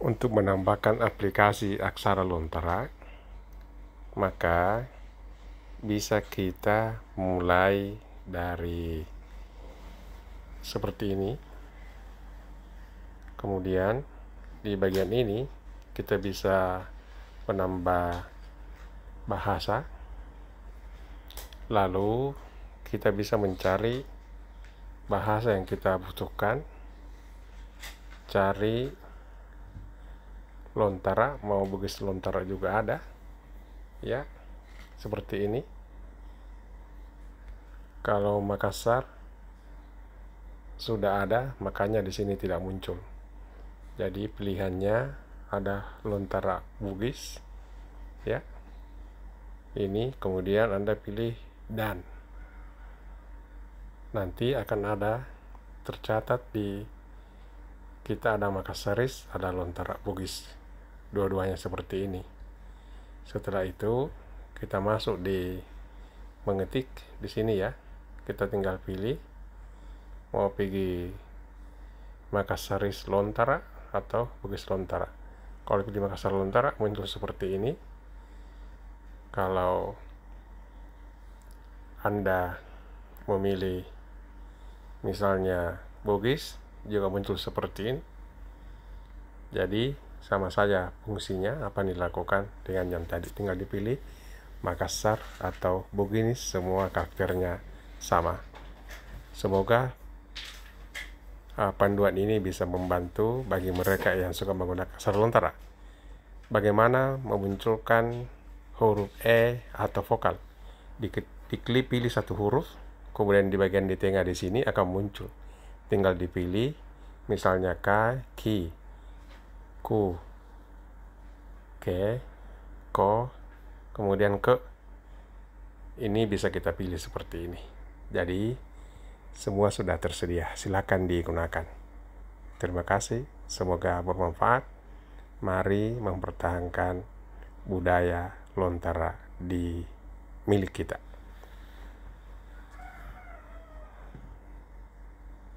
Untuk menambahkan aplikasi Aksara Lontara, maka bisa kita mulai dari seperti ini. Kemudian di bagian ini kita bisa menambah bahasa. Lalu kita bisa mencari bahasa yang kita butuhkan. Cari lontara mau Bugis lontara juga ada ya seperti ini kalau Makassar sudah ada makanya di sini tidak muncul jadi pilihannya ada lontara bugis ya ini kemudian Anda pilih dan nanti akan ada tercatat di kita ada Makassaris, ada Lontara Bugis dua-duanya seperti ini setelah itu kita masuk di mengetik di sini ya kita tinggal pilih mau pergi Makassaris Lontara atau Bugis Lontara kalau pilih Makassar Lontara muncul seperti ini kalau anda memilih misalnya Bugis juga muncul seperti ini jadi sama saja fungsinya apa yang dilakukan dengan yang tadi tinggal dipilih Makassar atau begini semua karakternya sama semoga ah, panduan ini bisa membantu bagi mereka yang suka menggunakan lontara bagaimana memunculkan huruf E atau vokal di di diklik pilih satu huruf kemudian di bagian di tengah di sini akan muncul tinggal dipilih misalnya K, Ki ku oke ko kemudian ke ini bisa kita pilih seperti ini jadi semua sudah tersedia silahkan digunakan terima kasih semoga bermanfaat mari mempertahankan budaya lontara di milik kita